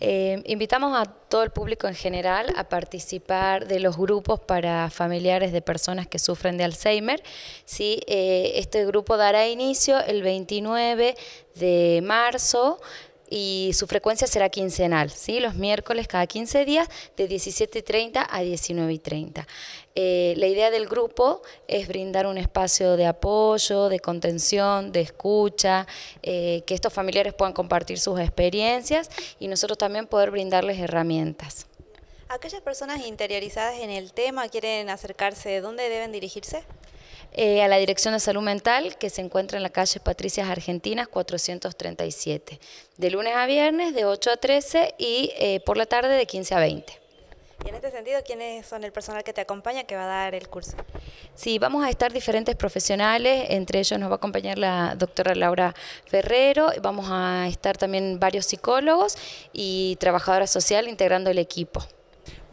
Eh, invitamos a todo el público en general a participar de los grupos para familiares de personas que sufren de Alzheimer. ¿sí? Eh, este grupo dará inicio el 29 de marzo y su frecuencia será quincenal, ¿sí? los miércoles cada 15 días de 17.30 a 19.30. Eh, la idea del grupo es brindar un espacio de apoyo, de contención, de escucha, eh, que estos familiares puedan compartir sus experiencias y nosotros también poder brindarles herramientas. Aquellas personas interiorizadas en el tema quieren acercarse, ¿dónde deben dirigirse? Eh, a la Dirección de Salud Mental, que se encuentra en la calle Patricias Argentinas 437, de lunes a viernes de 8 a 13 y eh, por la tarde de 15 a 20. Y en este sentido, ¿quiénes son el personal que te acompaña que va a dar el curso? Sí, vamos a estar diferentes profesionales, entre ellos nos va a acompañar la doctora Laura Ferrero, vamos a estar también varios psicólogos y trabajadora social integrando el equipo.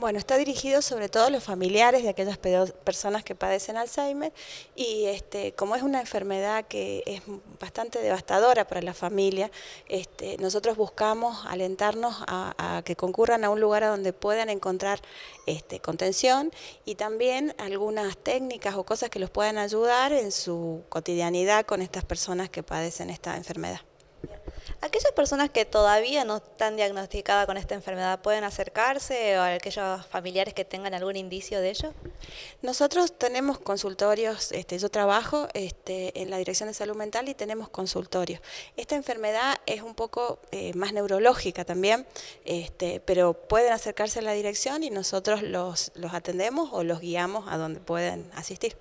Bueno, está dirigido sobre todo a los familiares de aquellas personas que padecen Alzheimer y este, como es una enfermedad que es bastante devastadora para la familia, este, nosotros buscamos alentarnos a, que concurran a un lugar a donde puedan encontrar este, contención y también algunas técnicas o cosas que los puedan ayudar en su cotidianidad con estas personas que padecen esta enfermedad. Aquellas personas que todavía no están diagnosticadas con esta enfermedad, ¿pueden acercarse o a aquellos familiares que tengan algún indicio de ello? Nosotros tenemos consultorios, este, yo trabajo este, en la Dirección de Salud Mental y tenemos consultorios. Esta enfermedad es un poco eh, más neurológica también, este, pero pueden acercarse a la dirección y nosotros los, los atendemos o los guiamos a donde pueden asistir.